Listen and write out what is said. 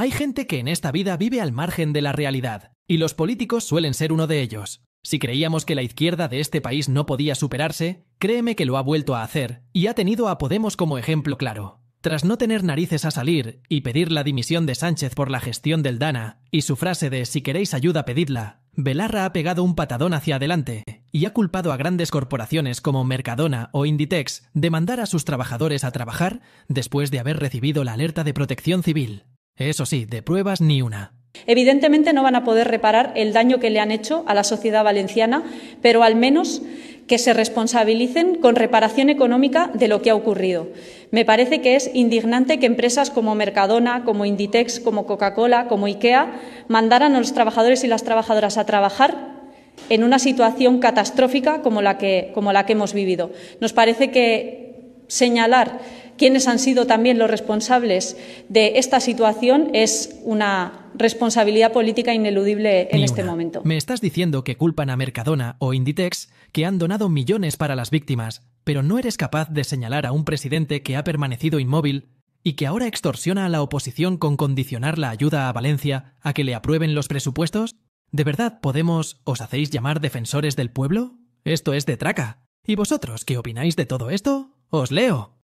Hay gente que en esta vida vive al margen de la realidad, y los políticos suelen ser uno de ellos. Si creíamos que la izquierda de este país no podía superarse, créeme que lo ha vuelto a hacer, y ha tenido a Podemos como ejemplo claro. Tras no tener narices a salir y pedir la dimisión de Sánchez por la gestión del Dana, y su frase de si queréis ayuda pedidla, Belarra ha pegado un patadón hacia adelante y ha culpado a grandes corporaciones como Mercadona o Inditex de mandar a sus trabajadores a trabajar después de haber recibido la alerta de protección civil. Eso sí, de pruebas ni una. Evidentemente no van a poder reparar el daño que le han hecho a la sociedad valenciana, pero al menos que se responsabilicen con reparación económica de lo que ha ocurrido. Me parece que es indignante que empresas como Mercadona, como Inditex, como Coca-Cola, como IKEA mandaran a los trabajadores y las trabajadoras a trabajar en una situación catastrófica como la que, como la que hemos vivido. Nos parece que señalar quienes han sido también los responsables de esta situación es una responsabilidad política ineludible en este momento. Me estás diciendo que culpan a Mercadona o Inditex, que han donado millones para las víctimas, pero no eres capaz de señalar a un presidente que ha permanecido inmóvil y que ahora extorsiona a la oposición con condicionar la ayuda a Valencia a que le aprueben los presupuestos? ¿De verdad Podemos os hacéis llamar defensores del pueblo? Esto es de traca. ¿Y vosotros qué opináis de todo esto? Os leo.